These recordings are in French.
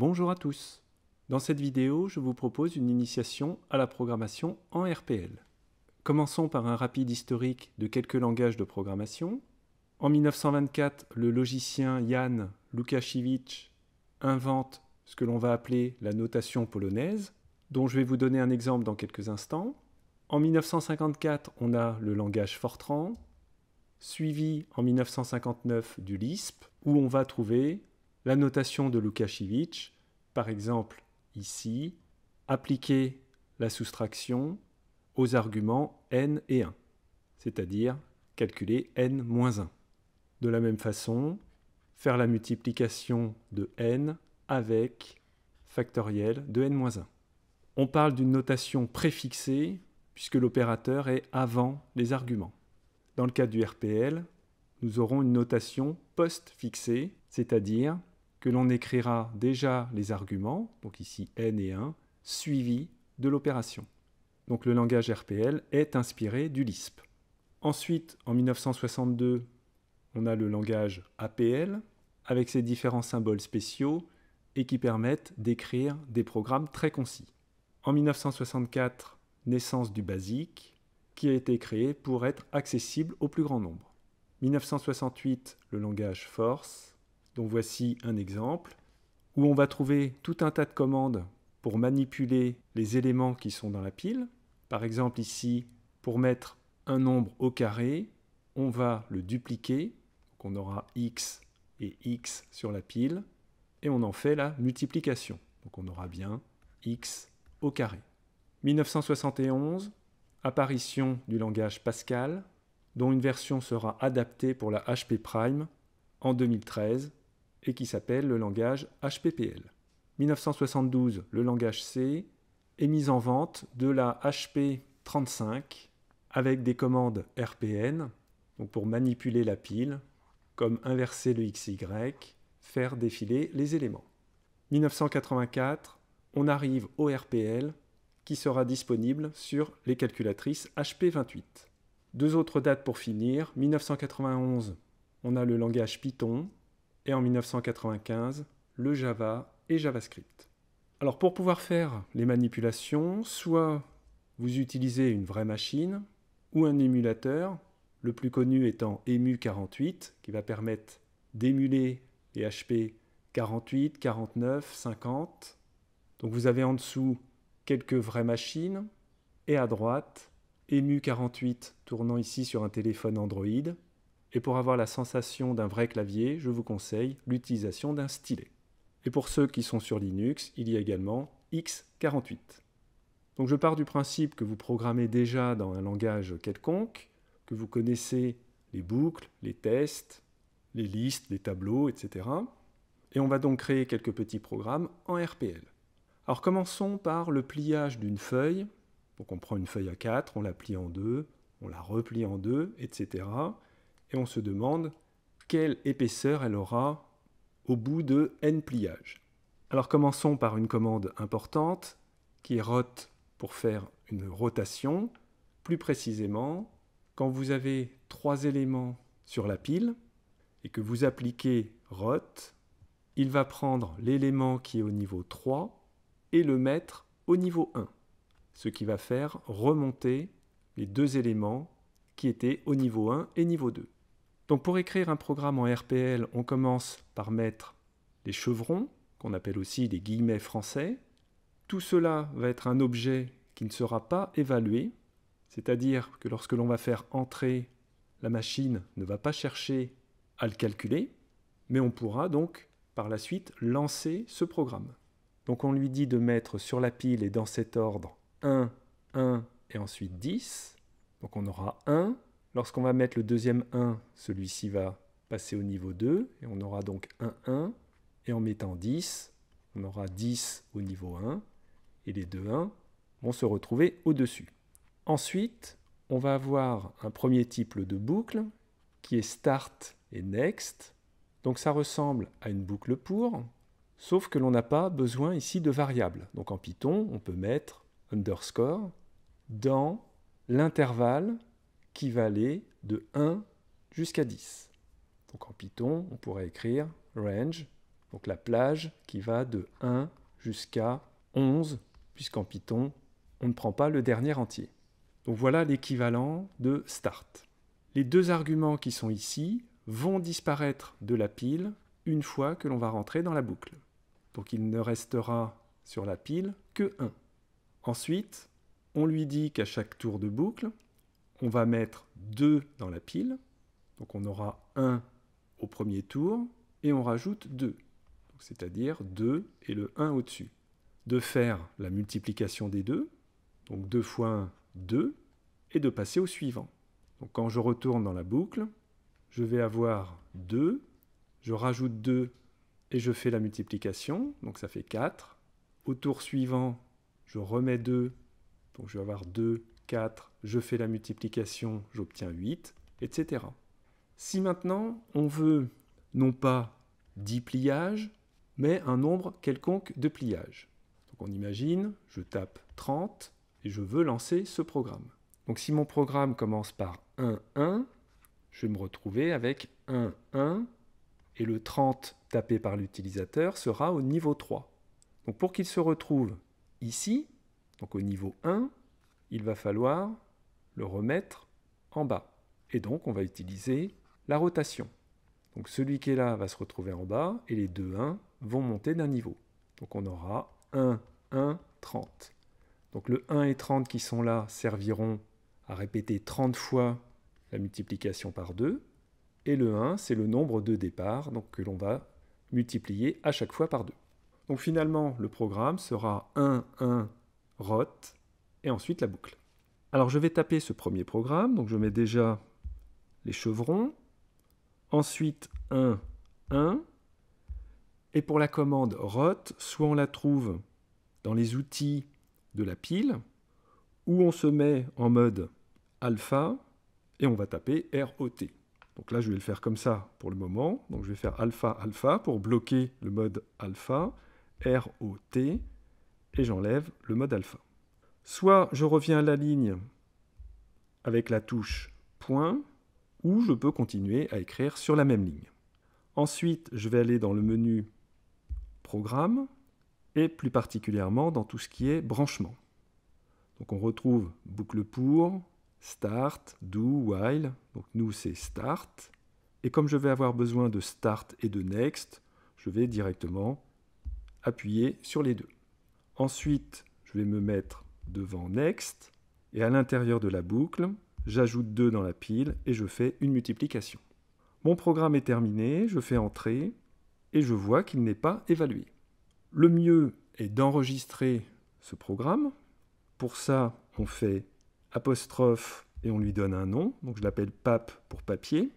Bonjour à tous Dans cette vidéo, je vous propose une initiation à la programmation en RPL. Commençons par un rapide historique de quelques langages de programmation. En 1924, le logicien Jan Lukasiewicz invente ce que l'on va appeler la notation polonaise, dont je vais vous donner un exemple dans quelques instants. En 1954, on a le langage Fortran, suivi en 1959 du Lisp, où on va trouver la notation de Lukasiewicz, par exemple ici, appliquer la soustraction aux arguments n et 1, c'est-à-dire calculer n-1. De la même façon, faire la multiplication de n avec factoriel de n-1. On parle d'une notation préfixée puisque l'opérateur est avant les arguments. Dans le cas du RPL, nous aurons une notation post-fixée, c'est-à-dire que l'on écrira déjà les arguments, donc ici n et 1, suivis de l'opération. Donc le langage RPL est inspiré du Lisp. Ensuite, en 1962, on a le langage APL, avec ses différents symboles spéciaux et qui permettent d'écrire des programmes très concis. En 1964, naissance du BASIC, qui a été créé pour être accessible au plus grand nombre. 1968, le langage Force. Donc voici un exemple, où on va trouver tout un tas de commandes pour manipuler les éléments qui sont dans la pile. Par exemple ici, pour mettre un nombre au carré, on va le dupliquer, donc on aura x et x sur la pile, et on en fait la multiplication, donc on aura bien x au carré. 1971, apparition du langage Pascal, dont une version sera adaptée pour la HP Prime en 2013 et qui s'appelle le langage HPPL. 1972, le langage C est mis en vente de la HP 35 avec des commandes RPN, pour manipuler la pile, comme inverser le XY, faire défiler les éléments. 1984, on arrive au RPL qui sera disponible sur les calculatrices HP28. Deux autres dates pour finir, 1991, on a le langage Python en 1995, le Java et JavaScript. Alors pour pouvoir faire les manipulations, soit vous utilisez une vraie machine ou un émulateur, le plus connu étant EMU48, qui va permettre d'émuler les HP 48, 49, 50. Donc vous avez en dessous quelques vraies machines, et à droite, EMU48 tournant ici sur un téléphone Android, et pour avoir la sensation d'un vrai clavier, je vous conseille l'utilisation d'un stylet. Et pour ceux qui sont sur Linux, il y a également X48. Donc je pars du principe que vous programmez déjà dans un langage quelconque, que vous connaissez les boucles, les tests, les listes, les tableaux, etc. Et on va donc créer quelques petits programmes en RPL. Alors commençons par le pliage d'une feuille. Donc on prend une feuille à 4, on la plie en deux, on la replie en deux, etc et on se demande quelle épaisseur elle aura au bout de n pliages. Alors commençons par une commande importante qui est ROT pour faire une rotation. Plus précisément, quand vous avez trois éléments sur la pile et que vous appliquez ROT, il va prendre l'élément qui est au niveau 3 et le mettre au niveau 1, ce qui va faire remonter les deux éléments qui étaient au niveau 1 et niveau 2. Donc pour écrire un programme en RPL, on commence par mettre des chevrons, qu'on appelle aussi des guillemets français. Tout cela va être un objet qui ne sera pas évalué, c'est-à-dire que lorsque l'on va faire entrer, la machine ne va pas chercher à le calculer, mais on pourra donc par la suite lancer ce programme. Donc on lui dit de mettre sur la pile et dans cet ordre 1, 1 et ensuite 10. Donc on aura 1, Lorsqu'on va mettre le deuxième 1, celui-ci va passer au niveau 2, et on aura donc 1, 1, et en mettant 10, on aura 10 au niveau 1, et les deux 1 vont se retrouver au-dessus. Ensuite, on va avoir un premier type de boucle qui est start et next. Donc ça ressemble à une boucle pour, sauf que l'on n'a pas besoin ici de variables. Donc en Python, on peut mettre underscore dans l'intervalle qui de 1 jusqu'à 10. Donc en Python, on pourrait écrire range, donc la plage qui va de 1 jusqu'à 11, puisqu'en Python, on ne prend pas le dernier entier. Donc voilà l'équivalent de start. Les deux arguments qui sont ici vont disparaître de la pile une fois que l'on va rentrer dans la boucle. Donc il ne restera sur la pile que 1. Ensuite, on lui dit qu'à chaque tour de boucle, on va mettre 2 dans la pile. Donc on aura 1 au premier tour et on rajoute 2. C'est-à-dire 2 et le 1 au-dessus. De faire la multiplication des deux, donc 2 fois 1, 2, et de passer au suivant. Donc quand je retourne dans la boucle, je vais avoir 2, je rajoute 2 et je fais la multiplication, donc ça fait 4. Au tour suivant, je remets 2, donc je vais avoir 2, 4, je fais la multiplication, j'obtiens 8, etc. Si maintenant on veut non pas 10 pliages, mais un nombre quelconque de pliages. Donc on imagine, je tape 30 et je veux lancer ce programme. Donc si mon programme commence par 1, 1, je vais me retrouver avec 1, 1, et le 30 tapé par l'utilisateur sera au niveau 3. Donc pour qu'il se retrouve ici, donc au niveau 1, il va falloir remettre en bas. Et donc, on va utiliser la rotation. Donc, celui qui est là va se retrouver en bas et les deux 1 vont monter d'un niveau. Donc, on aura 1, 1, 30. Donc, le 1 et 30 qui sont là serviront à répéter 30 fois la multiplication par 2. Et le 1, c'est le nombre de départ donc que l'on va multiplier à chaque fois par 2. Donc finalement, le programme sera 1, 1, rot, et ensuite la boucle. Alors je vais taper ce premier programme, donc je mets déjà les chevrons, ensuite 1, 1, et pour la commande ROT, soit on la trouve dans les outils de la pile, ou on se met en mode alpha, et on va taper ROT. Donc là, je vais le faire comme ça pour le moment. Donc je vais faire alpha, alpha pour bloquer le mode alpha, ROT, et j'enlève le mode alpha. Soit je reviens à la ligne avec la touche point, ou je peux continuer à écrire sur la même ligne. Ensuite, je vais aller dans le menu Programme, et plus particulièrement dans tout ce qui est branchement. Donc on retrouve boucle pour, start, do, while. Donc nous, c'est start. Et comme je vais avoir besoin de start et de next, je vais directement appuyer sur les deux. Ensuite, je vais me mettre devant Next, et à l'intérieur de la boucle, j'ajoute 2 dans la pile et je fais une multiplication. Mon programme est terminé, je fais entrer et je vois qu'il n'est pas évalué. Le mieux est d'enregistrer ce programme. Pour ça, on fait apostrophe et on lui donne un nom. Donc je l'appelle Pap pour papier.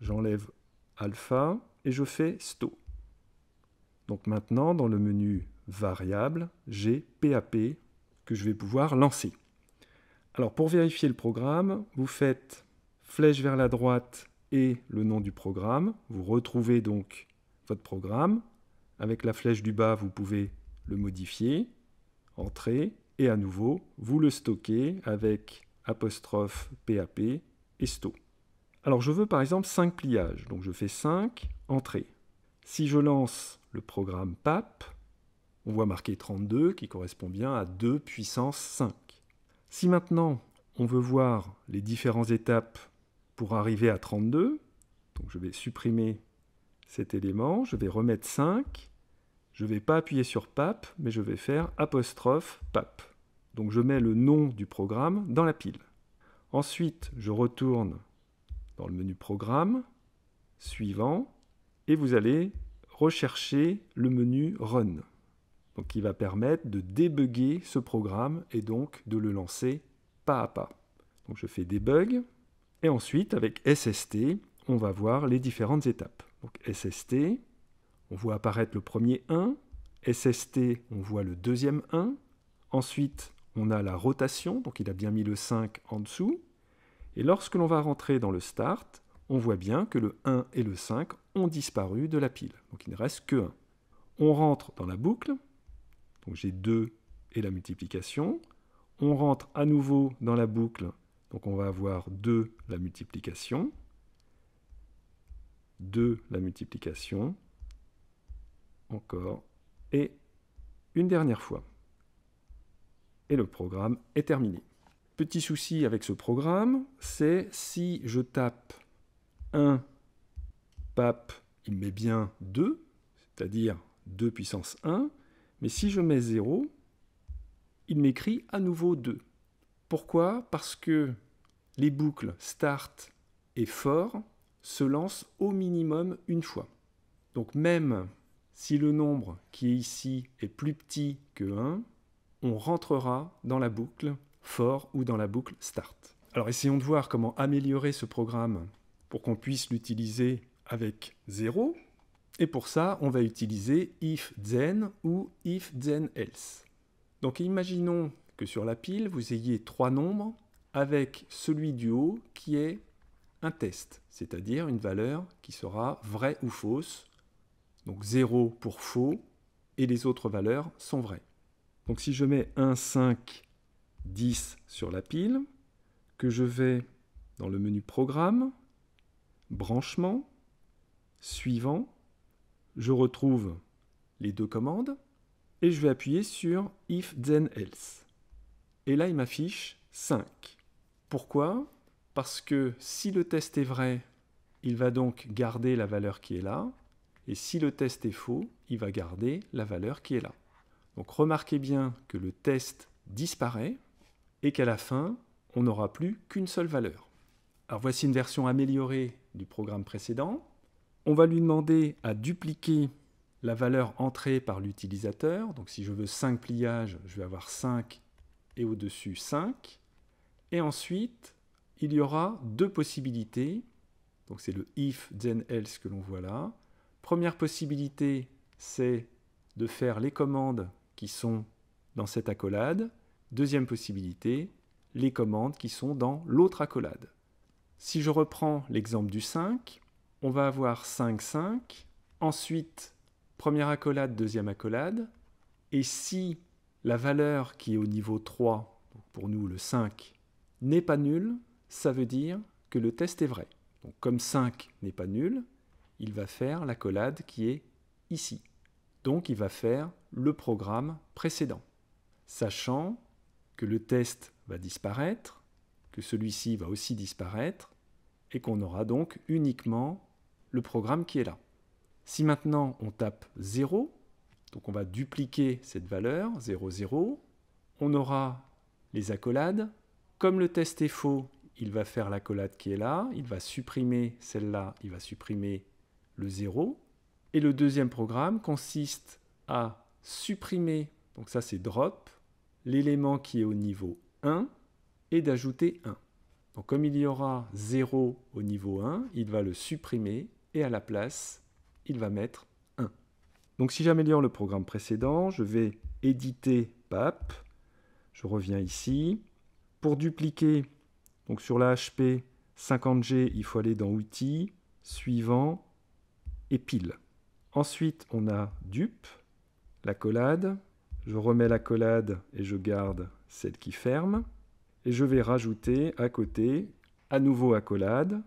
J'enlève alpha et je fais sto. Donc maintenant, dans le menu variable, j'ai PAP je vais pouvoir lancer. Alors pour vérifier le programme, vous faites flèche vers la droite et le nom du programme. Vous retrouvez donc votre programme. Avec la flèche du bas, vous pouvez le modifier, entrer, et à nouveau, vous le stockez avec apostrophe PAP et sto. Alors je veux par exemple 5 pliages, donc je fais 5, entrée. Si je lance le programme PAP, on voit marqué 32 qui correspond bien à 2 puissance 5. Si maintenant on veut voir les différentes étapes pour arriver à 32, donc je vais supprimer cet élément, je vais remettre 5, je ne vais pas appuyer sur PAP, mais je vais faire apostrophe PAP. Donc je mets le nom du programme dans la pile. Ensuite, je retourne dans le menu Programme, Suivant, et vous allez rechercher le menu Run qui va permettre de débugger ce programme et donc de le lancer pas à pas. Donc je fais debug et ensuite avec SST, on va voir les différentes étapes. Donc SST, on voit apparaître le premier 1, SST, on voit le deuxième 1, ensuite on a la rotation, donc il a bien mis le 5 en dessous, et lorsque l'on va rentrer dans le start, on voit bien que le 1 et le 5 ont disparu de la pile, donc il ne reste que 1. On rentre dans la boucle, donc j'ai 2 et la multiplication. On rentre à nouveau dans la boucle, donc on va avoir 2 la multiplication, 2 la multiplication, encore, et une dernière fois. Et le programme est terminé. Petit souci avec ce programme, c'est si je tape 1, pap, il met bien 2, c'est-à-dire 2 puissance 1, mais si je mets 0, il m'écrit à nouveau 2. Pourquoi Parce que les boucles start et for se lancent au minimum une fois. Donc même si le nombre qui est ici est plus petit que 1, on rentrera dans la boucle for ou dans la boucle start. Alors essayons de voir comment améliorer ce programme pour qu'on puisse l'utiliser avec 0, et pour ça, on va utiliser if then ou if then else. Donc imaginons que sur la pile, vous ayez trois nombres avec celui du haut qui est un test, c'est-à-dire une valeur qui sera vraie ou fausse. Donc 0 pour faux et les autres valeurs sont vraies. Donc si je mets 1, 5, 10 sur la pile, que je vais dans le menu Programme, Branchement, Suivant, je retrouve les deux commandes et je vais appuyer sur if then else. Et là, il m'affiche 5. Pourquoi Parce que si le test est vrai, il va donc garder la valeur qui est là. Et si le test est faux, il va garder la valeur qui est là. Donc remarquez bien que le test disparaît et qu'à la fin, on n'aura plus qu'une seule valeur. Alors voici une version améliorée du programme précédent. On va lui demander à dupliquer la valeur entrée par l'utilisateur. Donc si je veux 5 pliages, je vais avoir 5 et au-dessus 5. Et ensuite, il y aura deux possibilités. Donc c'est le if, then, else que l'on voit là. Première possibilité, c'est de faire les commandes qui sont dans cette accolade. Deuxième possibilité, les commandes qui sont dans l'autre accolade. Si je reprends l'exemple du 5, on va avoir 5, 5. Ensuite, première accolade, deuxième accolade. Et si la valeur qui est au niveau 3, pour nous le 5, n'est pas nulle, ça veut dire que le test est vrai. Donc comme 5 n'est pas nul, il va faire l'accolade qui est ici. Donc il va faire le programme précédent, sachant que le test va disparaître, que celui-ci va aussi disparaître, et qu'on aura donc uniquement le programme qui est là. Si maintenant on tape 0, donc on va dupliquer cette valeur, 0, 0, on aura les accolades. Comme le test est faux, il va faire l'accolade qui est là, il va supprimer celle-là, il va supprimer le 0. Et le deuxième programme consiste à supprimer, donc ça c'est drop, l'élément qui est au niveau 1 et d'ajouter 1. Donc comme il y aura 0 au niveau 1, il va le supprimer et à la place, il va mettre 1. Donc si j'améliore le programme précédent, je vais éditer PAP, je reviens ici. Pour dupliquer, donc sur la HP 50G, il faut aller dans Outils, Suivant et Pile. Ensuite, on a Dupe, l'accolade, Je remets l'accolade et je garde celle qui ferme. Et je vais rajouter à côté, à nouveau accolade,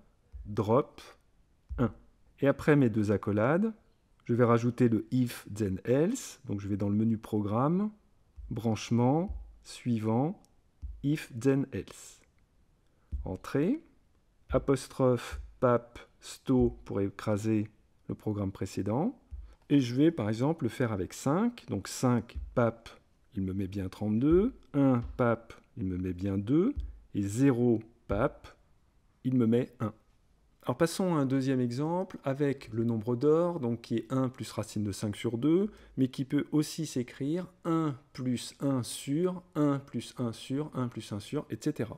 Drop, et après mes deux accolades, je vais rajouter le if then else. Donc je vais dans le menu programme, branchement, suivant, if then else. Entrée, apostrophe, PAP, sto pour écraser le programme précédent. Et je vais par exemple le faire avec 5. Donc 5, PAP, il me met bien 32. 1, PAP, il me met bien 2. Et 0, PAP, il me met 1. Alors passons à un deuxième exemple avec le nombre d'or, donc qui est 1 plus racine de 5 sur 2, mais qui peut aussi s'écrire 1 plus 1 sur 1 plus 1 sur 1 plus 1 sur, etc.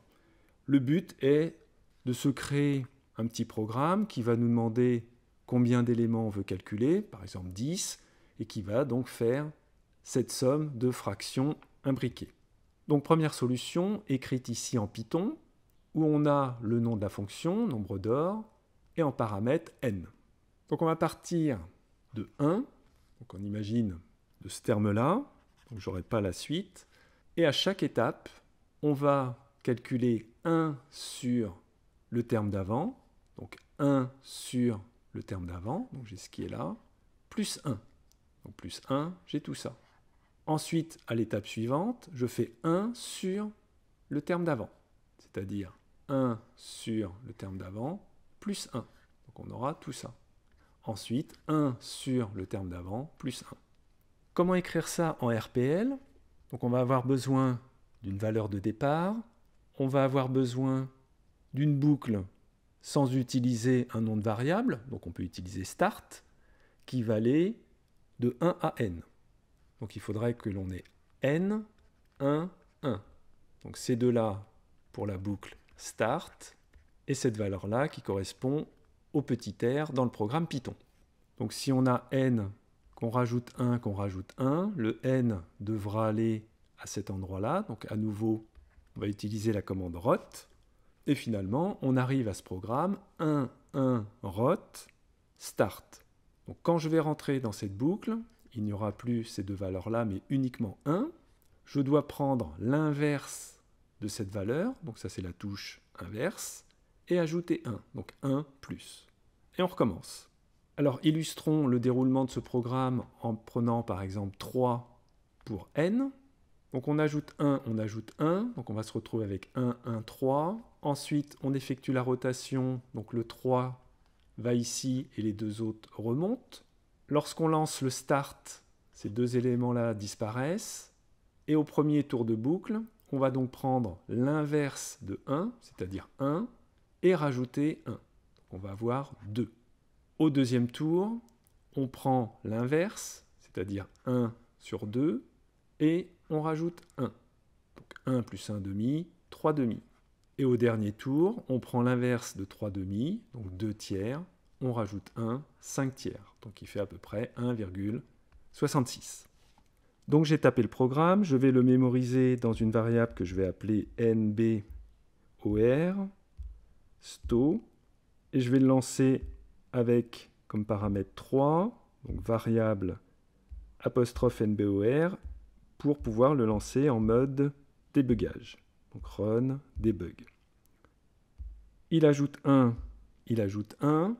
Le but est de se créer un petit programme qui va nous demander combien d'éléments on veut calculer, par exemple 10, et qui va donc faire cette somme de fractions imbriquées. Donc première solution, écrite ici en Python, où on a le nom de la fonction, nombre d'or, et en paramètre n. Donc on va partir de 1, donc on imagine de ce terme-là, donc n'aurai pas la suite, et à chaque étape, on va calculer 1 sur le terme d'avant, donc 1 sur le terme d'avant, donc j'ai ce qui est là, plus 1. Donc plus 1, j'ai tout ça. Ensuite, à l'étape suivante, je fais 1 sur le terme d'avant, c'est-à-dire 1 sur le terme d'avant 1. Donc on aura tout ça. Ensuite, 1 sur le terme d'avant, plus 1. Comment écrire ça en RPL Donc on va avoir besoin d'une valeur de départ, on va avoir besoin d'une boucle sans utiliser un nom de variable, donc on peut utiliser start, qui va aller de 1 à n. Donc il faudrait que l'on ait n, 1, 1. Donc ces deux-là pour la boucle start, et cette valeur-là qui correspond au petit r dans le programme Python. Donc si on a n, qu'on rajoute 1, qu'on rajoute 1, le n devra aller à cet endroit-là. Donc à nouveau, on va utiliser la commande rot. Et finalement, on arrive à ce programme 1, 1, rot, start. Donc quand je vais rentrer dans cette boucle, il n'y aura plus ces deux valeurs-là, mais uniquement 1. Je dois prendre l'inverse de cette valeur, donc ça c'est la touche inverse et ajouter 1, donc 1 plus. Et on recommence. Alors illustrons le déroulement de ce programme en prenant par exemple 3 pour n. Donc on ajoute 1, on ajoute 1, donc on va se retrouver avec 1, 1, 3. Ensuite on effectue la rotation, donc le 3 va ici et les deux autres remontent. Lorsqu'on lance le start, ces deux éléments-là disparaissent. Et au premier tour de boucle, on va donc prendre l'inverse de 1, c'est-à-dire 1, et rajouter 1. On va avoir 2. Au deuxième tour, on prend l'inverse, c'est-à-dire 1 sur 2, et on rajoute 1. Donc 1 plus 1 demi, 3 demi. Et au dernier tour, on prend l'inverse de 3 demi, donc 2 tiers, on rajoute 1, 5 tiers, donc il fait à peu près 1,66. Donc j'ai tapé le programme, je vais le mémoriser dans une variable que je vais appeler nbor sto, et je vais le lancer avec comme paramètre 3, donc variable apostrophe nbor, pour pouvoir le lancer en mode débugage. Donc run debug. Il ajoute 1, il ajoute 1.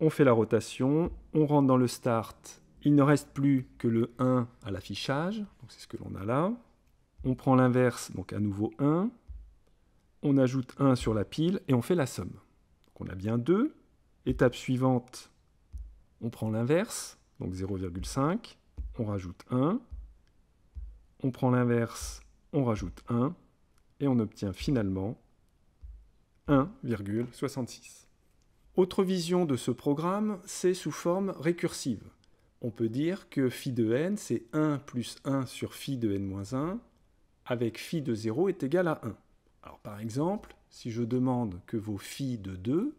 On fait la rotation, on rentre dans le start. Il ne reste plus que le 1 à l'affichage, donc c'est ce que l'on a là. On prend l'inverse, donc à nouveau 1 on ajoute 1 sur la pile et on fait la somme. Donc on a bien 2. Étape suivante, on prend l'inverse, donc 0,5, on rajoute 1. On prend l'inverse, on rajoute 1, et on obtient finalement 1,66. Autre vision de ce programme, c'est sous forme récursive. On peut dire que Φ de n, c'est 1 plus 1 sur Φ de n-1, avec phi de 0 est égal à 1. Alors par exemple, si je demande que vaut phi de 2,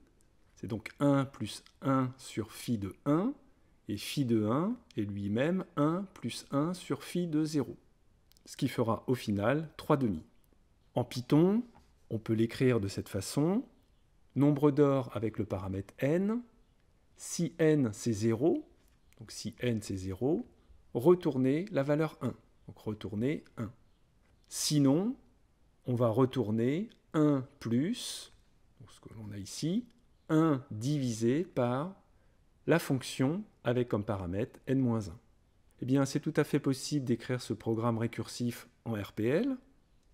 c'est donc 1 plus 1 sur Φ de 1, et phi de 1 est lui-même 1 plus 1 sur phi de 0, ce qui fera au final 3 demi. En Python, on peut l'écrire de cette façon, nombre d'or avec le paramètre n, si n c'est 0, donc si n c'est 0, retourner la valeur 1, donc retourner 1. Sinon, on va retourner 1 plus, ce que l'on a ici, 1 divisé par la fonction avec comme paramètre n-1. Eh bien, c'est tout à fait possible d'écrire ce programme récursif en RPL.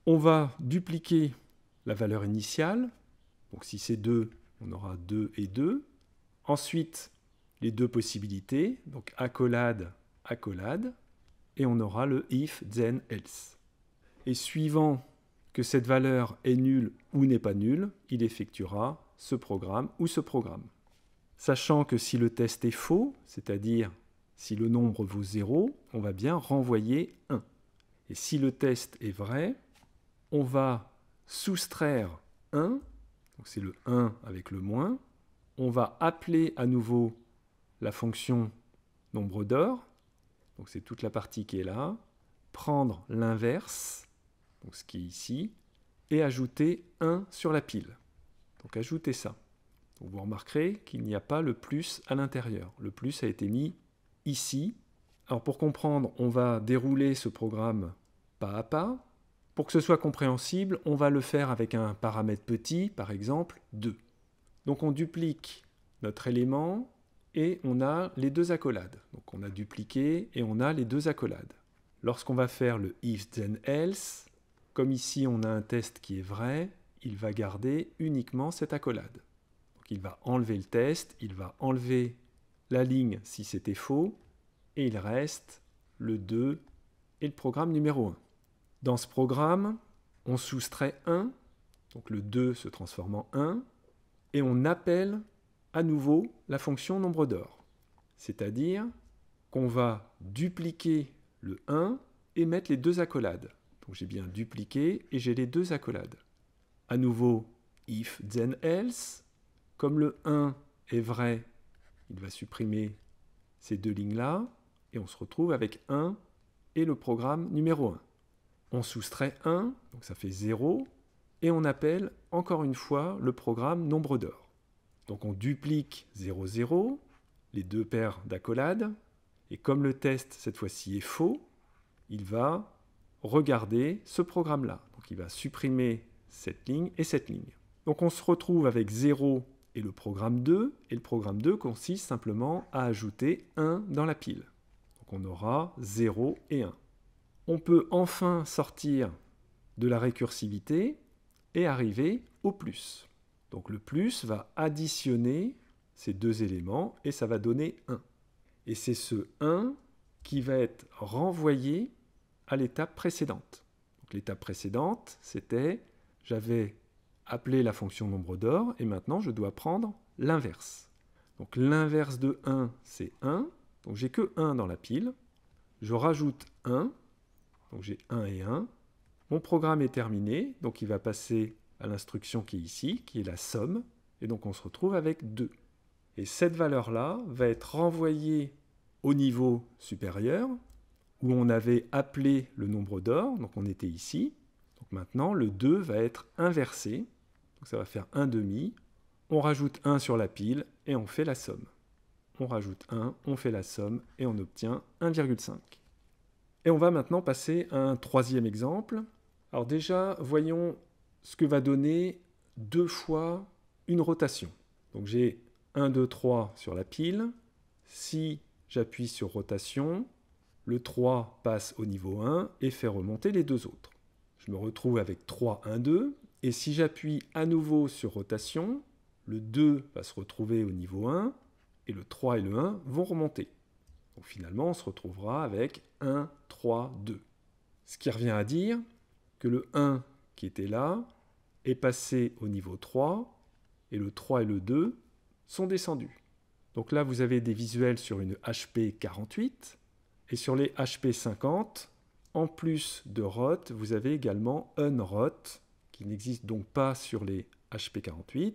On va dupliquer la valeur initiale. Donc si c'est 2, on aura 2 et 2. Ensuite, les deux possibilités, donc accolade, accolade, et on aura le if, then, else. Et suivant que cette valeur est nulle ou n'est pas nulle, il effectuera ce programme ou ce programme. Sachant que si le test est faux, c'est-à-dire si le nombre vaut 0, on va bien renvoyer 1. Et si le test est vrai, on va soustraire 1, donc c'est le 1 avec le moins, on va appeler à nouveau la fonction nombre d'or, donc c'est toute la partie qui est là, prendre l'inverse, donc ce qui est ici, et ajouter 1 sur la pile. Donc ajoutez ça. vous remarquerez qu'il n'y a pas le plus à l'intérieur. Le plus a été mis ici. Alors pour comprendre, on va dérouler ce programme pas à pas. Pour que ce soit compréhensible, on va le faire avec un paramètre petit, par exemple 2. Donc on duplique notre élément et on a les deux accolades. Donc on a dupliqué et on a les deux accolades. Lorsqu'on va faire le if then else, comme ici on a un test qui est vrai, il va garder uniquement cette accolade. il va enlever le test, il va enlever la ligne si c'était faux, et il reste le 2 et le programme numéro 1. Dans ce programme, on soustrait 1, donc le 2 se transforme en 1, et on appelle à nouveau la fonction nombre d'or. C'est-à-dire qu'on va dupliquer le 1 et mettre les deux accolades j'ai bien dupliqué et j'ai les deux accolades. À nouveau, if then else. Comme le 1 est vrai, il va supprimer ces deux lignes-là. Et on se retrouve avec 1 et le programme numéro 1. On soustrait 1, donc ça fait 0. Et on appelle encore une fois le programme nombre d'or. Donc on duplique 0, 0, les deux paires d'accolades. Et comme le test cette fois-ci est faux, il va regarder ce programme-là. Donc il va supprimer cette ligne et cette ligne. Donc on se retrouve avec 0 et le programme 2, et le programme 2 consiste simplement à ajouter 1 dans la pile. Donc on aura 0 et 1. On peut enfin sortir de la récursivité et arriver au plus. Donc le plus va additionner ces deux éléments et ça va donner 1. Et c'est ce 1 qui va être renvoyé l'étape précédente. L'étape précédente, c'était j'avais appelé la fonction nombre d'or et maintenant je dois prendre l'inverse. Donc l'inverse de 1, c'est 1. Donc j'ai que 1 dans la pile. Je rajoute 1. Donc j'ai 1 et 1. Mon programme est terminé. Donc il va passer à l'instruction qui est ici, qui est la somme. Et donc on se retrouve avec 2. Et cette valeur-là va être renvoyée au niveau supérieur, où on avait appelé le nombre d'or, donc on était ici. Donc maintenant, le 2 va être inversé, donc ça va faire 1 demi. On rajoute 1 sur la pile et on fait la somme. On rajoute 1, on fait la somme et on obtient 1,5. Et on va maintenant passer à un troisième exemple. Alors déjà, voyons ce que va donner deux fois une rotation. Donc j'ai 1, 2, 3 sur la pile. Si j'appuie sur rotation, le 3 passe au niveau 1 et fait remonter les deux autres. Je me retrouve avec 3, 1, 2, et si j'appuie à nouveau sur rotation, le 2 va se retrouver au niveau 1, et le 3 et le 1 vont remonter. Donc finalement, on se retrouvera avec 1, 3, 2. Ce qui revient à dire que le 1 qui était là est passé au niveau 3, et le 3 et le 2 sont descendus. Donc là, vous avez des visuels sur une HP48, et sur les HP50, en plus de ROT, vous avez également UNROT, qui n'existe donc pas sur les HP48,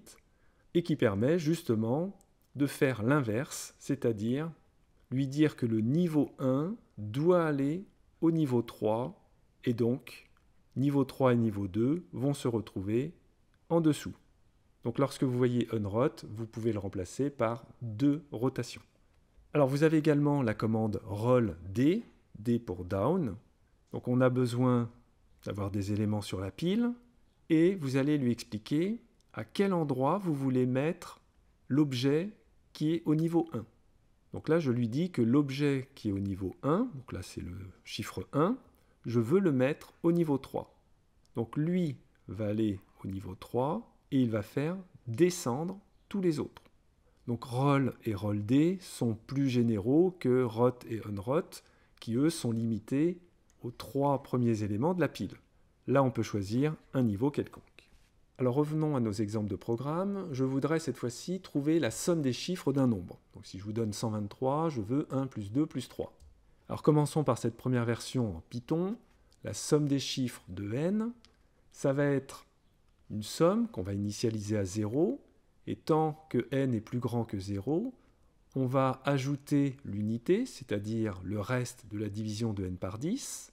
et qui permet justement de faire l'inverse, c'est-à-dire lui dire que le niveau 1 doit aller au niveau 3, et donc niveau 3 et niveau 2 vont se retrouver en dessous. Donc lorsque vous voyez unrot, vous pouvez le remplacer par deux rotations. Alors vous avez également la commande roll D, D pour down. Donc on a besoin d'avoir des éléments sur la pile et vous allez lui expliquer à quel endroit vous voulez mettre l'objet qui est au niveau 1. Donc là, je lui dis que l'objet qui est au niveau 1, donc là c'est le chiffre 1, je veux le mettre au niveau 3. Donc lui va aller au niveau 3 et il va faire descendre tous les autres. Donc roll et roll D sont plus généraux que rot et unrot, qui eux sont limités aux trois premiers éléments de la pile. Là, on peut choisir un niveau quelconque. Alors revenons à nos exemples de programme. Je voudrais cette fois-ci trouver la somme des chiffres d'un nombre. Donc si je vous donne 123, je veux 1 plus 2 plus 3. Alors commençons par cette première version en Python. La somme des chiffres de n, ça va être une somme qu'on va initialiser à 0, et tant que n est plus grand que 0, on va ajouter l'unité, c'est-à-dire le reste de la division de n par 10.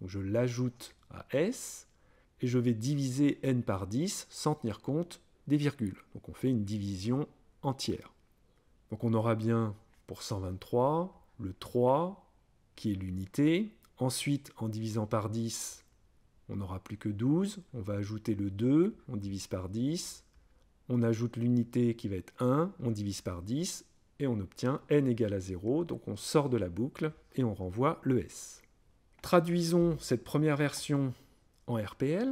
Donc je l'ajoute à s, et je vais diviser n par 10 sans tenir compte des virgules. Donc on fait une division entière. Donc on aura bien pour 123 le 3 qui est l'unité. Ensuite, en divisant par 10, on n'aura plus que 12. On va ajouter le 2, on divise par 10, on ajoute l'unité qui va être 1, on divise par 10, et on obtient n égale à 0, donc on sort de la boucle et on renvoie le S. Traduisons cette première version en RPL.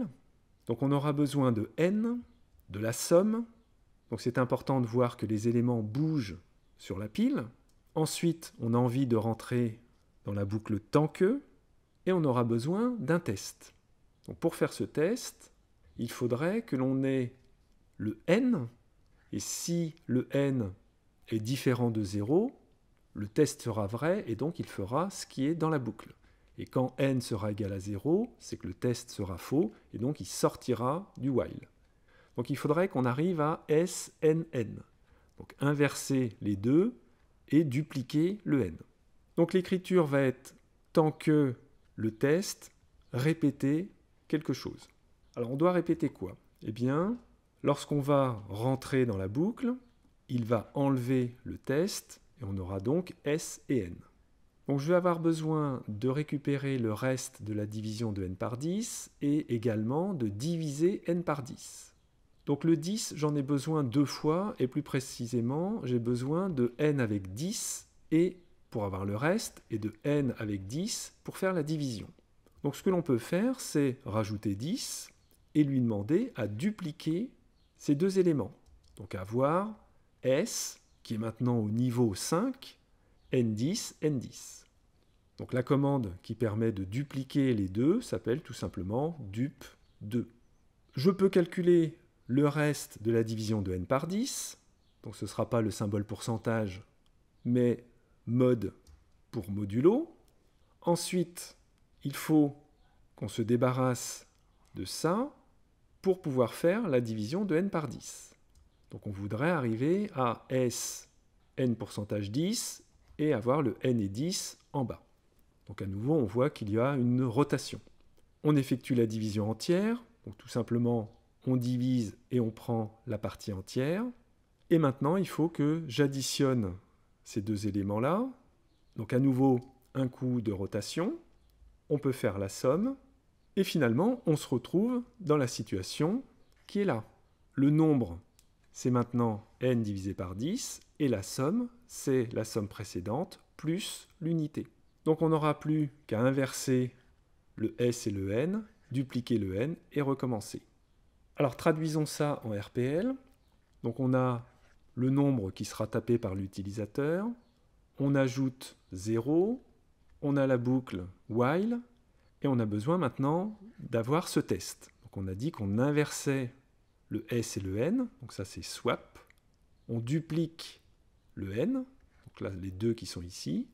Donc on aura besoin de n, de la somme, donc c'est important de voir que les éléments bougent sur la pile. Ensuite, on a envie de rentrer dans la boucle tant que, et on aura besoin d'un test. Donc pour faire ce test, il faudrait que l'on ait le n, et si le n est différent de 0, le test sera vrai et donc il fera ce qui est dans la boucle. Et quand n sera égal à 0, c'est que le test sera faux et donc il sortira du while. Donc il faudrait qu'on arrive à snn. Donc inverser les deux et dupliquer le n. Donc l'écriture va être tant que le test répéter quelque chose. Alors on doit répéter quoi Eh bien, Lorsqu'on va rentrer dans la boucle, il va enlever le test et on aura donc S et N. Donc je vais avoir besoin de récupérer le reste de la division de n par 10 et également de diviser n par 10. Donc le 10, j'en ai besoin deux fois et plus précisément, j'ai besoin de n avec 10 et pour avoir le reste et de n avec 10 pour faire la division. Donc ce que l'on peut faire, c'est rajouter 10 et lui demander à dupliquer ces deux éléments. Donc avoir S, qui est maintenant au niveau 5, N10, N10. Donc la commande qui permet de dupliquer les deux s'appelle tout simplement dup 2. Je peux calculer le reste de la division de n par 10, donc ce ne sera pas le symbole pourcentage, mais mode pour modulo. Ensuite, il faut qu'on se débarrasse de ça, pour pouvoir faire la division de n par 10. Donc on voudrait arriver à S n pourcentage 10 et avoir le n et 10 en bas. Donc à nouveau, on voit qu'il y a une rotation. On effectue la division entière, donc tout simplement on divise et on prend la partie entière. Et maintenant, il faut que j'additionne ces deux éléments-là. Donc à nouveau, un coup de rotation. On peut faire la somme. Et finalement, on se retrouve dans la situation qui est là. Le nombre, c'est maintenant n divisé par 10, et la somme, c'est la somme précédente plus l'unité. Donc on n'aura plus qu'à inverser le s et le n, dupliquer le n et recommencer. Alors traduisons ça en RPL. Donc on a le nombre qui sera tapé par l'utilisateur, on ajoute 0, on a la boucle while, et on a besoin maintenant d'avoir ce test. Donc on a dit qu'on inversait le S et le N, donc ça c'est swap. On duplique le N, donc là les deux qui sont ici.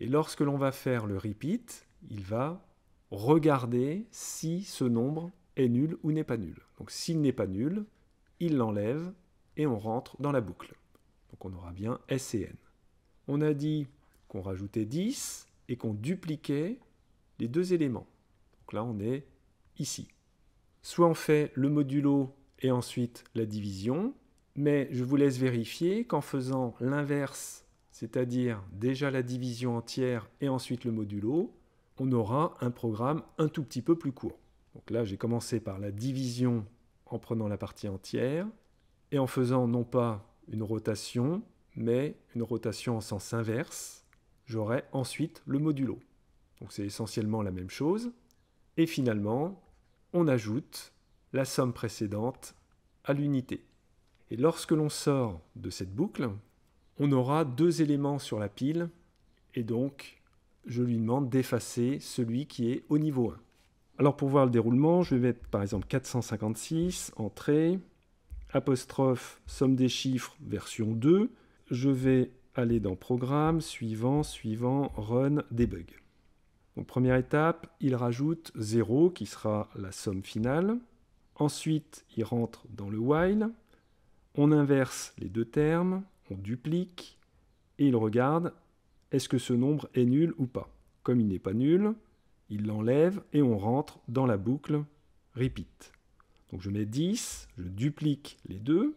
Et lorsque l'on va faire le repeat, il va regarder si ce nombre est nul ou n'est pas nul. Donc s'il n'est pas nul, il l'enlève et on rentre dans la boucle. Donc on aura bien S et N. On a dit qu'on rajoutait 10 et qu'on dupliquait les deux éléments. Donc là, on est ici. Soit on fait le modulo et ensuite la division, mais je vous laisse vérifier qu'en faisant l'inverse, c'est-à-dire déjà la division entière et ensuite le modulo, on aura un programme un tout petit peu plus court. Donc là, j'ai commencé par la division en prenant la partie entière et en faisant non pas une rotation, mais une rotation en sens inverse, j'aurai ensuite le modulo. Donc c'est essentiellement la même chose, et finalement, on ajoute la somme précédente à l'unité. Et lorsque l'on sort de cette boucle, on aura deux éléments sur la pile, et donc je lui demande d'effacer celui qui est au niveau 1. Alors pour voir le déroulement, je vais mettre par exemple 456, entrée, apostrophe, somme des chiffres, version 2. Je vais aller dans Programme, Suivant, Suivant, Run, Debug première étape, il rajoute 0 qui sera la somme finale. Ensuite, il rentre dans le while. On inverse les deux termes, on duplique et il regarde est-ce que ce nombre est nul ou pas. Comme il n'est pas nul, il l'enlève et on rentre dans la boucle repeat. Donc je mets 10, je duplique les deux,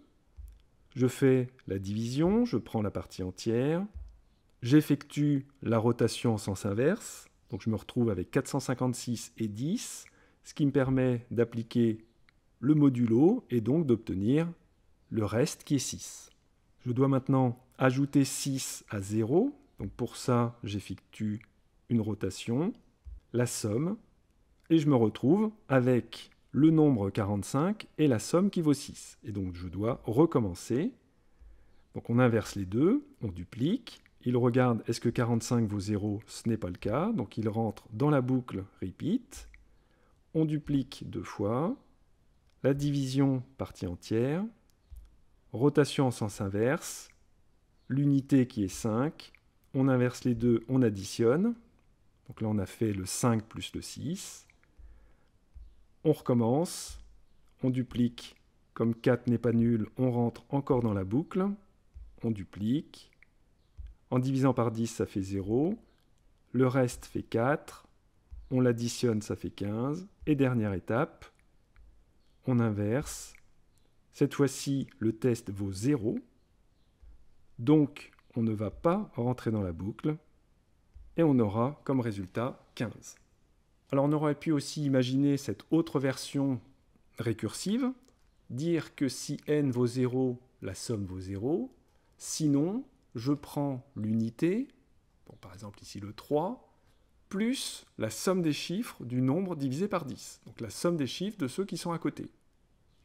je fais la division, je prends la partie entière, j'effectue la rotation en sens inverse, donc je me retrouve avec 456 et 10, ce qui me permet d'appliquer le modulo et donc d'obtenir le reste qui est 6. Je dois maintenant ajouter 6 à 0. Donc pour ça, j'effectue une rotation, la somme, et je me retrouve avec le nombre 45 et la somme qui vaut 6. Et donc je dois recommencer. Donc on inverse les deux, on duplique, il regarde est-ce que 45 vaut 0, ce n'est pas le cas, donc il rentre dans la boucle repeat, on duplique deux fois, la division partie entière, rotation en sens inverse, l'unité qui est 5, on inverse les deux, on additionne, donc là on a fait le 5 plus le 6, on recommence, on duplique, comme 4 n'est pas nul, on rentre encore dans la boucle, on duplique, en divisant par 10, ça fait 0. Le reste fait 4. On l'additionne, ça fait 15. Et dernière étape, on inverse. Cette fois-ci, le test vaut 0. Donc, on ne va pas rentrer dans la boucle. Et on aura comme résultat 15. Alors, on aurait pu aussi imaginer cette autre version récursive, dire que si n vaut 0, la somme vaut 0. Sinon, je prends l'unité, par exemple ici le 3, plus la somme des chiffres du nombre divisé par 10, donc la somme des chiffres de ceux qui sont à côté.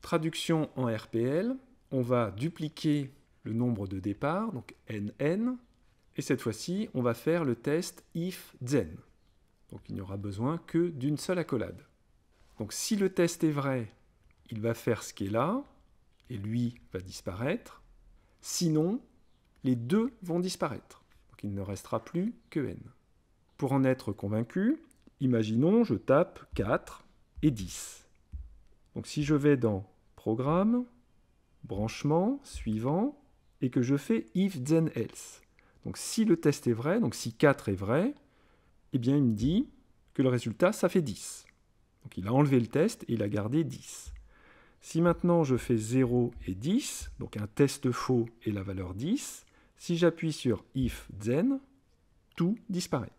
Traduction en RPL, on va dupliquer le nombre de départ, donc nn, et cette fois-ci, on va faire le test if zen. Donc il n'y aura besoin que d'une seule accolade. Donc si le test est vrai, il va faire ce qui est là, et lui va disparaître. Sinon, les deux vont disparaître. Donc il ne restera plus que n. Pour en être convaincu, imaginons je tape 4 et 10. Donc si je vais dans Programme, Branchement, Suivant, et que je fais if then else. Donc si le test est vrai, donc si 4 est vrai, eh bien il me dit que le résultat ça fait 10. Donc il a enlevé le test et il a gardé 10. Si maintenant je fais 0 et 10, donc un test faux et la valeur 10, si j'appuie sur if then, tout disparaît.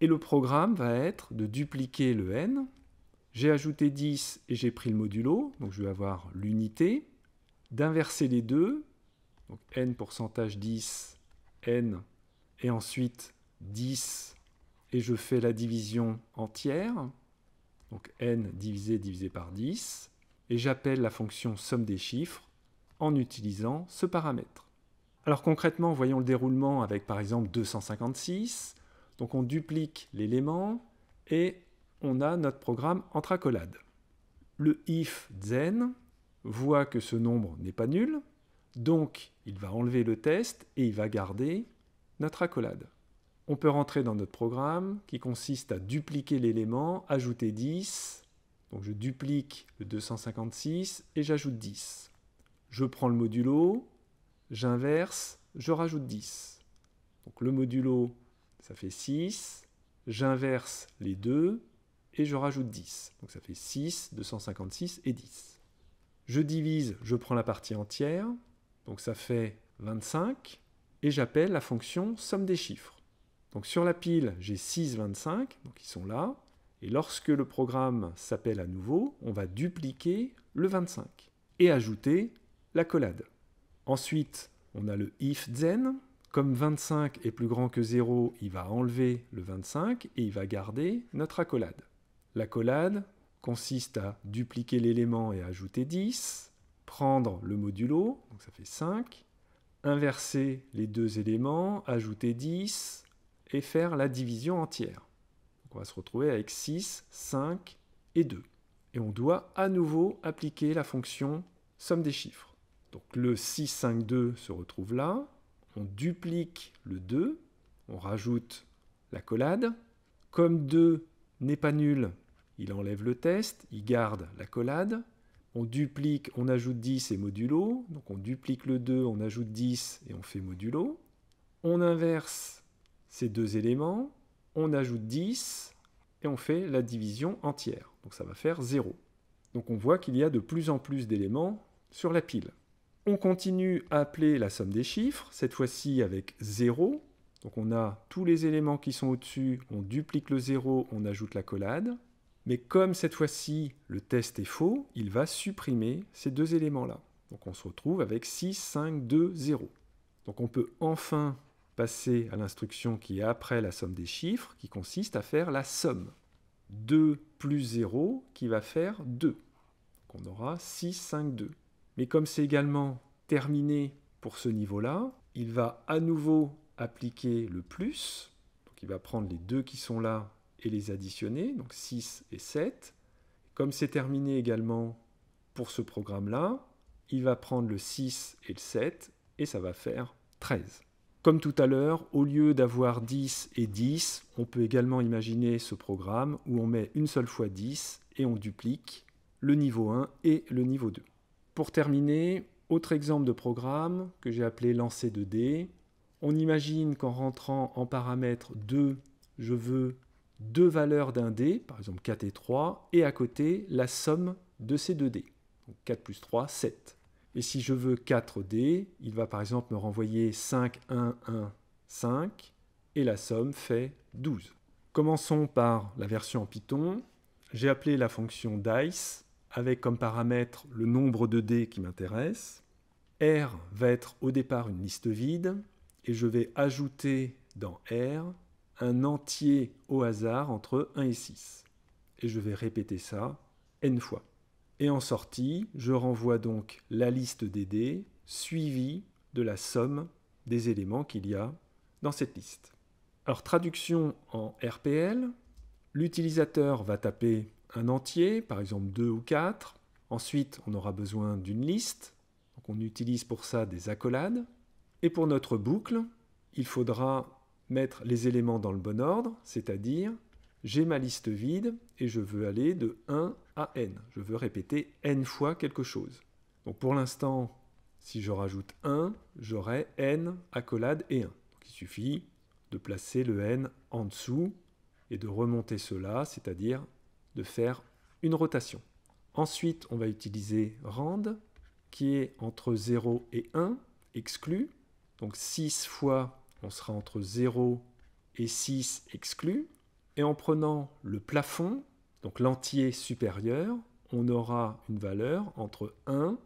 Et le programme va être de dupliquer le n. J'ai ajouté 10 et j'ai pris le modulo, donc je vais avoir l'unité. D'inverser les deux, donc n pourcentage 10, n, et ensuite 10, et je fais la division entière, donc n divisé divisé par 10, et j'appelle la fonction somme des chiffres en utilisant ce paramètre. Alors concrètement, voyons le déroulement avec par exemple 256. Donc on duplique l'élément et on a notre programme entre accolades. Le if zen voit que ce nombre n'est pas nul, donc il va enlever le test et il va garder notre accolade. On peut rentrer dans notre programme qui consiste à dupliquer l'élément, ajouter 10. Donc je duplique le 256 et j'ajoute 10. Je prends le modulo, j'inverse, je rajoute 10. Donc le modulo, ça fait 6, j'inverse les deux et je rajoute 10. Donc ça fait 6, 256 et 10. Je divise, je prends la partie entière, donc ça fait 25, et j'appelle la fonction somme des chiffres. Donc sur la pile, j'ai 6, 25, donc ils sont là, et lorsque le programme s'appelle à nouveau, on va dupliquer le 25 et ajouter la collade. Ensuite, on a le if then. Comme 25 est plus grand que 0, il va enlever le 25 et il va garder notre accolade. L'accolade consiste à dupliquer l'élément et ajouter 10, prendre le modulo, donc ça fait 5, inverser les deux éléments, ajouter 10 et faire la division entière. on va se retrouver avec 6, 5 et 2. Et on doit à nouveau appliquer la fonction somme des chiffres. Donc le 6, 5, 2 se retrouve là. On duplique le 2. On rajoute la collade. Comme 2 n'est pas nul, il enlève le test. Il garde la collade. On duplique, on ajoute 10 et modulo. Donc on duplique le 2, on ajoute 10 et on fait modulo. On inverse ces deux éléments. On ajoute 10 et on fait la division entière. Donc ça va faire 0. Donc on voit qu'il y a de plus en plus d'éléments sur la pile. On continue à appeler la somme des chiffres, cette fois-ci avec 0. Donc on a tous les éléments qui sont au-dessus, on duplique le 0, on ajoute la collade. Mais comme cette fois-ci le test est faux, il va supprimer ces deux éléments-là. Donc on se retrouve avec 6, 5, 2, 0. Donc on peut enfin passer à l'instruction qui est après la somme des chiffres, qui consiste à faire la somme. 2 plus 0 qui va faire 2. Donc on aura 6, 5, 2. Mais comme c'est également terminé pour ce niveau-là, il va à nouveau appliquer le plus. Donc il va prendre les deux qui sont là et les additionner, donc 6 et 7. Comme c'est terminé également pour ce programme-là, il va prendre le 6 et le 7 et ça va faire 13. Comme tout à l'heure, au lieu d'avoir 10 et 10, on peut également imaginer ce programme où on met une seule fois 10 et on duplique le niveau 1 et le niveau 2. Pour terminer, autre exemple de programme que j'ai appelé lancer lancer2D ». On imagine qu'en rentrant en paramètre 2, je veux deux valeurs d'un dé, par exemple 4 et 3, et à côté la somme de ces deux dés. Donc 4 plus 3, 7. Et si je veux 4 d il va par exemple me renvoyer 5, 1, 1, 5, et la somme fait 12. Commençons par la version en Python. J'ai appelé la fonction dice avec comme paramètre le nombre de dés qui m'intéresse. R va être au départ une liste vide et je vais ajouter dans R un entier au hasard entre 1 et 6. Et je vais répéter ça n fois. Et en sortie, je renvoie donc la liste des dés suivie de la somme des éléments qu'il y a dans cette liste. Alors traduction en RPL, l'utilisateur va taper un entier, par exemple 2 ou 4. Ensuite, on aura besoin d'une liste. Donc on utilise pour ça des accolades. Et pour notre boucle, il faudra mettre les éléments dans le bon ordre, c'est-à-dire j'ai ma liste vide et je veux aller de 1 à n. Je veux répéter n fois quelque chose. Donc pour l'instant, si je rajoute 1, j'aurai n accolades et 1. il suffit de placer le n en dessous et de remonter cela, c'est-à-dire de faire une rotation. Ensuite, on va utiliser rand, qui est entre 0 et 1, exclu. Donc 6 fois, on sera entre 0 et 6 exclu. Et en prenant le plafond, donc l'entier supérieur, on aura une valeur entre 1,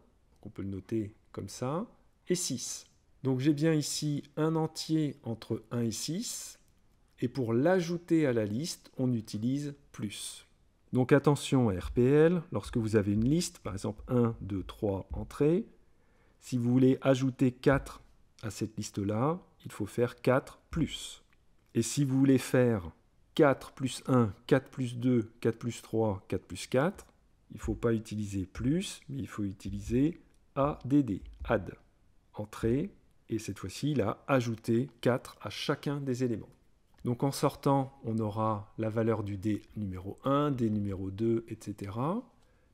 on peut le noter comme ça, et 6. Donc j'ai bien ici un entier entre 1 et 6, et pour l'ajouter à la liste, on utilise plus. Donc attention à RPL, lorsque vous avez une liste, par exemple 1, 2, 3 entrées, si vous voulez ajouter 4 à cette liste-là, il faut faire 4 plus. Et si vous voulez faire 4 plus 1, 4 plus 2, 4 plus 3, 4 plus 4, il ne faut pas utiliser plus, mais il faut utiliser ADD, add, entrée, et cette fois-ci, il a ajouté 4 à chacun des éléments. Donc en sortant, on aura la valeur du dé numéro 1, D numéro 2, etc.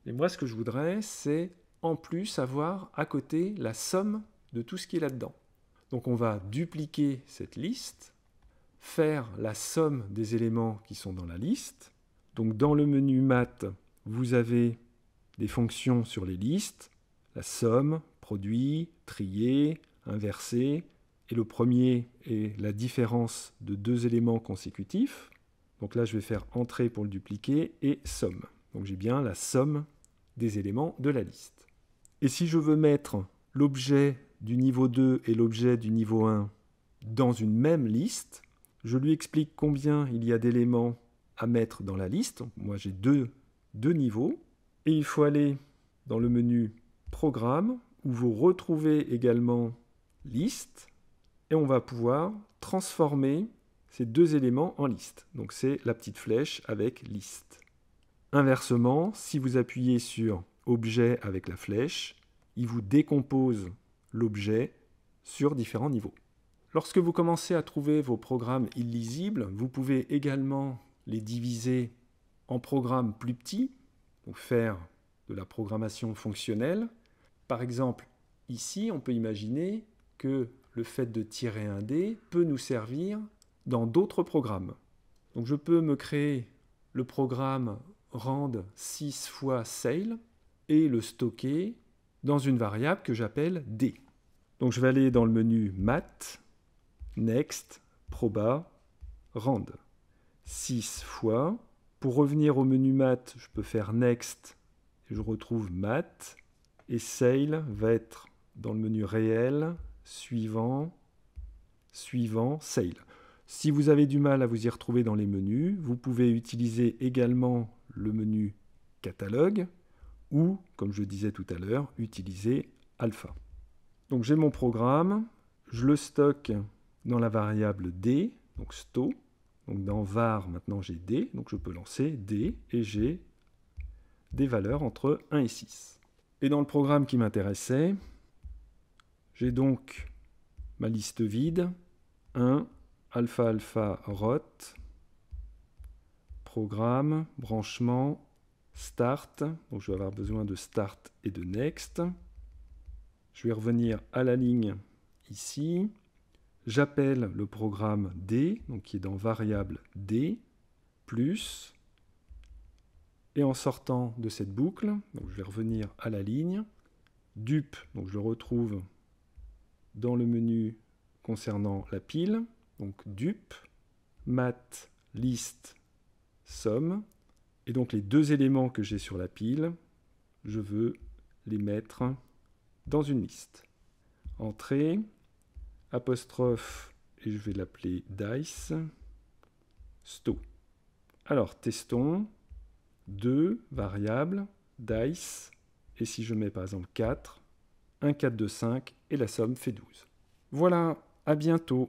Et moi, ce que je voudrais, c'est en plus avoir à côté la somme de tout ce qui est là-dedans. Donc on va dupliquer cette liste, faire la somme des éléments qui sont dans la liste. Donc dans le menu math, vous avez des fonctions sur les listes, la somme, produit, trier, inverser, et le premier est la différence de deux éléments consécutifs. Donc là, je vais faire entrée pour le dupliquer et somme. Donc j'ai bien la somme des éléments de la liste. Et si je veux mettre l'objet du niveau 2 et l'objet du niveau 1 dans une même liste, je lui explique combien il y a d'éléments à mettre dans la liste. Moi, j'ai deux, deux niveaux. Et il faut aller dans le menu Programme, où vous retrouvez également Liste et on va pouvoir transformer ces deux éléments en liste. Donc c'est la petite flèche avec liste. Inversement, si vous appuyez sur objet avec la flèche, il vous décompose l'objet sur différents niveaux. Lorsque vous commencez à trouver vos programmes illisibles, vous pouvez également les diviser en programmes plus petits, donc faire de la programmation fonctionnelle. Par exemple, ici, on peut imaginer que le fait de tirer un dé peut nous servir dans d'autres programmes. Donc je peux me créer le programme rand 6 fois sale et le stocker dans une variable que j'appelle d. Donc je vais aller dans le menu Mat, next, proba, rand. 6 fois. Pour revenir au menu math, je peux faire next, et je retrouve Mat et sale va être dans le menu réel, suivant, suivant, sale. Si vous avez du mal à vous y retrouver dans les menus, vous pouvez utiliser également le menu catalogue ou, comme je disais tout à l'heure, utiliser alpha. Donc j'ai mon programme, je le stocke dans la variable d, donc sto. Donc dans var, maintenant j'ai d, donc je peux lancer d et j'ai des valeurs entre 1 et 6. Et dans le programme qui m'intéressait, j'ai donc ma liste vide. 1, alpha alpha rot, programme, branchement, start. Donc je vais avoir besoin de start et de next. Je vais revenir à la ligne ici. J'appelle le programme D, donc qui est dans variable D, plus. Et en sortant de cette boucle, je vais revenir à la ligne. Dupe, donc je le retrouve dans le menu concernant la pile, donc dupe, mat, liste, somme. Et donc les deux éléments que j'ai sur la pile, je veux les mettre dans une liste. Entrée, apostrophe, et je vais l'appeler dice, sto. Alors testons, deux variables, dice, et si je mets par exemple 4, un 4 2 5 et la somme fait 12. Voilà, à bientôt.